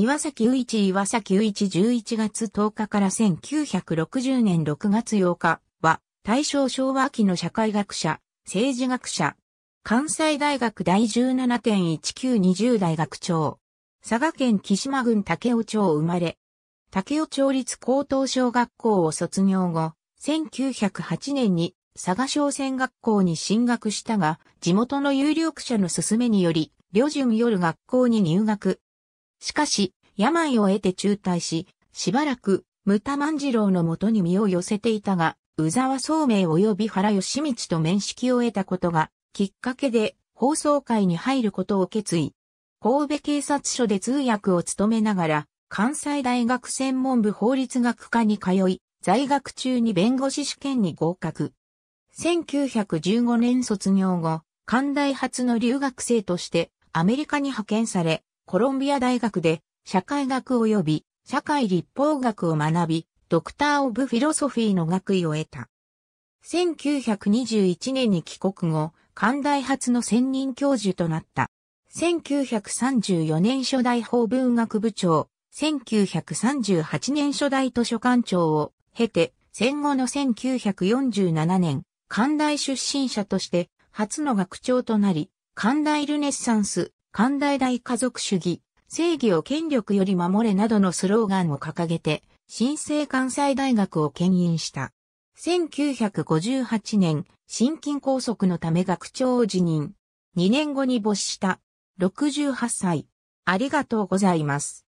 岩崎宇一岩崎宇一11月10日から1960年6月8日は、大正昭和期の社会学者、政治学者、関西大学第17.1920大学長、佐賀県木島郡竹尾町生まれ、竹尾町立高等小学校を卒業後、1908年に佐賀商船学校に進学したが、地元の有力者の勧めにより、旅順夜学校に入学、しかし、病を得て中退し、しばらく、牟田万次郎のもとに身を寄せていたが、宇沢聡明及び原義道と面識を得たことが、きっかけで、放送会に入ることを決意。神戸警察署で通訳を務めながら、関西大学専門部法律学科に通い、在学中に弁護士試験に合格。1915年卒業後、関大初の留学生としてアメリカに派遣され、コロンビア大学で社会学及び社会立法学を学び、ドクター・オブ・フィロソフィーの学位を得た。1921年に帰国後、関大発の専任教授となった。1934年初代法文学部長、1938年初代図書館長を経て、戦後の1947年、関大出身者として初の学長となり、関大ルネッサンス寛大大家族主義、正義を権力より守れなどのスローガンを掲げて、新生関西大学を牽引した。1958年、心筋梗塞のため学長を辞任。2年後に没した。68歳。ありがとうございます。